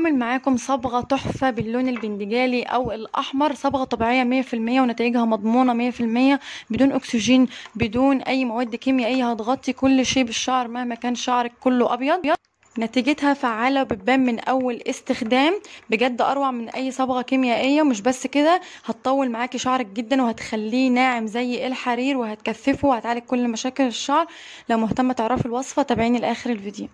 هعمل معاكم صبغة تحفة باللون البندجالي او الاحمر صبغة طبيعية مية في المية ونتائجها مضمونة مية في المية بدون اكسجين بدون اي مواد كيميائية هتغطي كل شيء بالشعر مهما كان شعرك كله ابيض نتيجتها فعالة وبتبان من أول استخدام بجد أروع من أي صبغة كيميائية مش بس كده هتطول معاكي شعرك جدا وهتخليه ناعم زي الحرير وهتكثفه وهتعالج كل مشاكل الشعر لو مهتمة تعرفي الوصفة تابعيني لآخر الفيديو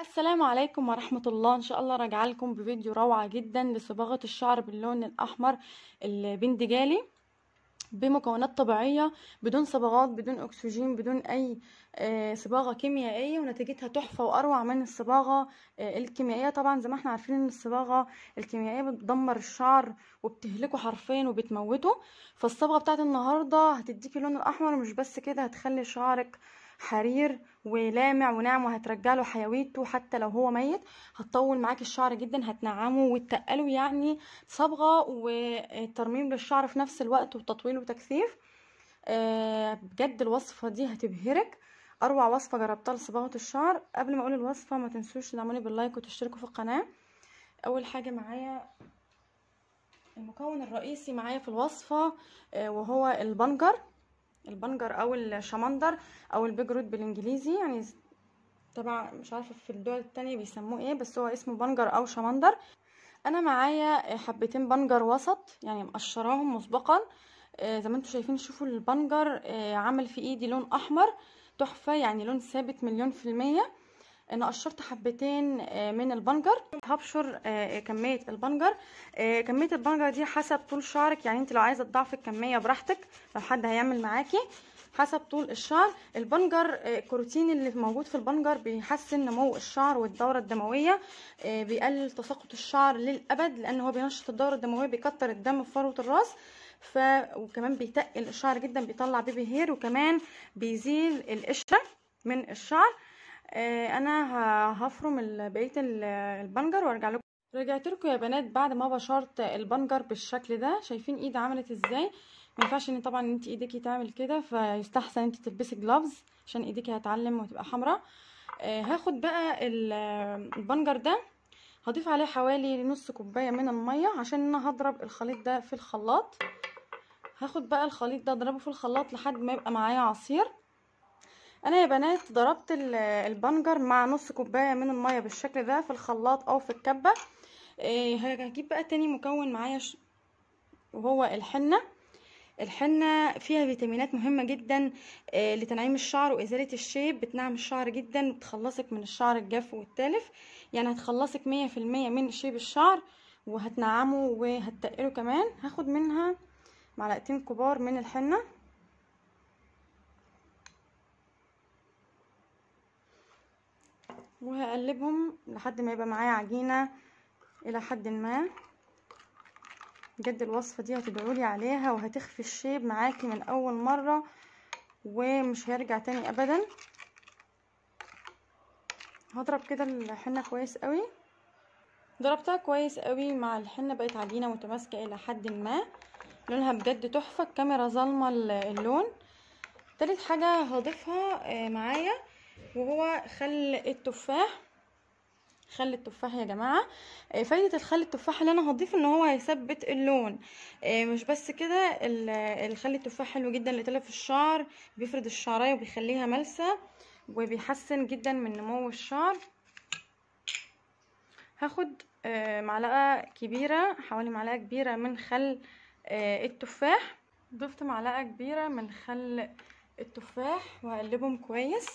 السلام عليكم ورحمة الله ان شاء الله راجعة لكم بفيديو روعة جدا لصباغة الشعر باللون الاحمر البندجالي بمكونات طبيعية بدون صبغات بدون اكسجين بدون اي آه، صباغة كيميائية ونتيجتها تحفة واروع من الصباغة آه، الكيميائية طبعا زي ما احنا عارفين ان الصباغة الكيميائية بتدمر الشعر وبتهلكه حرفيا وبتموته فالصبغة بتاعت النهاردة هتديكي اللون الاحمر ومش بس كده هتخلي شعرك حرير ولامع وناعم وهترجع له حيويته حتى لو هو ميت هتطول معاك الشعر جدا هتنعمه وتقله يعني صبغه وترميم للشعر في نفس الوقت وتطويل وتكثيف آه، بجد الوصفه دي هتبهرك اروع وصفه جربتها لصباغه الشعر قبل ما اقول الوصفه ما تنسوش تدعموني باللايك وتشتركوا في القناه اول حاجه معايا المكون الرئيسي معايا في الوصفه آه، وهو البنجر البنجر او الشمندر او البيج روت بالانجليزي يعني تبع مش عارفه في الدول التانية بيسموه ايه بس هو اسمه بنجر او شمندر انا معايا حبتين بنجر وسط يعني مقشراهم مسبقا آه، زي ما انتم شايفين شوفوا البنجر آه، عامل في ايدي لون احمر تحفه يعني لون ثابت مليون في الميه انا قشرت حبتين آه، من البنجر هبشر آه، كميه البنجر آه، كميه البنجر دي حسب طول شعرك يعني انت لو عايزه تضعف الكميه براحتك لو حد هيعمل معاكي حسب طول الشعر البنجر الكروتين اللي موجود في البنجر بيحسن نمو الشعر والدوره الدمويه بيقلل تساقط الشعر للابد لان هو بينشط الدوره الدمويه بيكتر الدم في فروه الراس ف وكمان بيتقل الشعر جدا بيطلع بيبي هير وكمان بيزيل القشره من الشعر آه، انا هفرم بقيه البنجر وارجع لكم رجعت لكم يا بنات بعد ما بشرت البنجر بالشكل ده شايفين ايدي عملت ازاي ما ينفعش ان طبعا انت ايديكي تعمل كده فيستحسن انت تلبسي جلافز عشان ايديكي هتعلم وتبقى حمراء آه، هاخد بقى البنجر ده هضيف عليه حوالي نص كوبايه من الميه عشان انا هضرب الخليط ده في الخلاط هاخد بقى الخليط ده اضربه في الخلاط لحد ما يبقى معايا عصير انا يا بنات ضربت البنجر مع نص كوبايه من الميه بالشكل ده في الخلاط او في الكبه إيه، هجيب بقى تاني مكون معايا وهو الحنه الحنة فيها فيتامينات مهمة جدا إيه، لتنعيم الشعر وإزالة الشيب بتنعم الشعر جدا وبتخلصك من الشعر الجاف والتالف يعني هتخلصك مية في المية من شيب الشعر وهتنعمه وهتقله كمان هاخد منها معلقتين كبار من الحنة وهقلبهم لحد ما يبقى معايا عجينه الى حد ما بجد الوصفه دي هتدعولي عليها وهتخفي الشيب معاكي من اول مره ومش هيرجع تاني ابدا هضرب كده الحنه كويس قوي ضربتها كويس قوي مع الحنه بقت عجينه متماسكه الى حد ما لونها بجد تحفه الكاميرا ظلمة اللون تالت حاجه هضيفها آه، معايا وهو خل التفاح خل التفاح يا جماعه آه، فايده الخل التفاح اللي انا هضيفه ان هو هيثبت اللون آه، مش بس كده الخل التفاح حلو جدا لتلف الشعر بيفرد الشعريه وبيخليها ملسه وبيحسن جدا من نمو الشعر هاخد آه، معلقه كبيره حوالي معلقه كبيره من خل التفاح ضفت معلقه كبيره من خل التفاح وهقلبهم كويس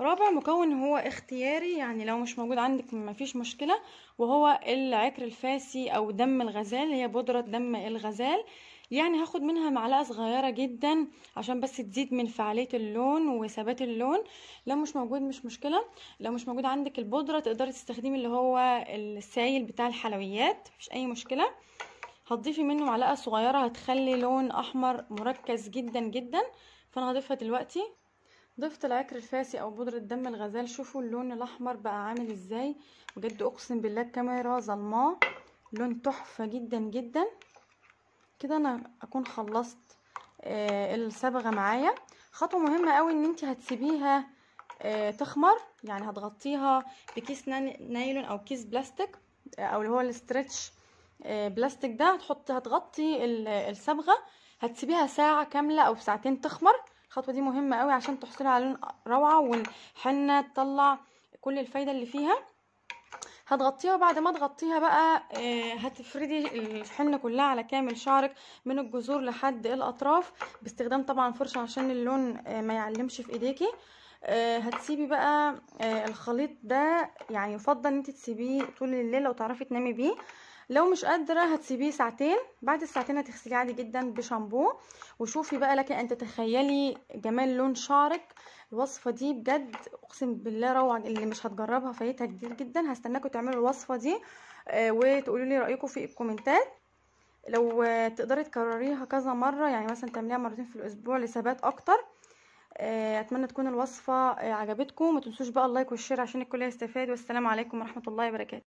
رابع مكون هو اختياري يعني لو مش موجود عندك مفيش مشكلة وهو العكر الفاسي أو دم الغزال هي بودرة دم الغزال يعني هاخد منها معلقة صغيرة جدا عشان بس تزيد من فعالية اللون وثبات اللون لو مش موجود مش مشكلة لو مش موجود عندك البودرة تقدري تستخدمي اللي هو السايل بتاع الحلويات مفيش أي مشكلة هتضيفي منه معلقة صغيرة هتخلي لون أحمر مركز جدا جدا فأنا هضيفها دلوقتي ضفت العكر الفاسي او بودرة دم الغزال شوفوا اللون الاحمر بقى عامل ازاي بجد اقسم بالله الكاميرا ظلماه لون تحفة جدا جدا كده انا اكون خلصت آه الصبغة معايا خطوة مهمة قوي ان انت هتسيبيها آه تخمر يعني هتغطيها بكيس نايلون او كيس بلاستيك آه او اللي هو الاسترتش آه، بلاستيك ده هتحط هتغطي الصبغة هتسيبيها ساعة كاملة او ساعتين تخمر الخطوه دي مهمه قوي عشان تحصلي على لون روعه والحنه تطلع كل الفايده اللي فيها هتغطيها بعد ما تغطيها بقى آه، هتفردي الحنه كلها على كامل شعرك من الجذور لحد الاطراف باستخدام طبعا فرشه عشان اللون آه، ما يعلمش في ايديكي آه، هتسيبي بقى الخليط ده يعني يفضل ان انت تسيبيه طول الليل لو تعرفي تنامي بيه لو مش قادره هتسيبيه ساعتين بعد الساعتين هتغسليه عادي جدا بشامبو وشوفي بقى لك ان تتخيلي جمال لون شعرك الوصفه دي بجد اقسم بالله روعه اللي مش هتجربها فايتها كتير جدا هستناكم تعملوا الوصفه دي آه، وتقولوا لي رايكم في الكومنتات لو تقدري تكرريها كذا مره يعني مثلا تعمليها مرتين في الاسبوع لثبات اكتر آه، اتمنى تكون الوصفه آه، عجبتكم ما تنسوش بقى اللايك والشير عشان الكل يستفاد والسلام عليكم ورحمه الله وبركاته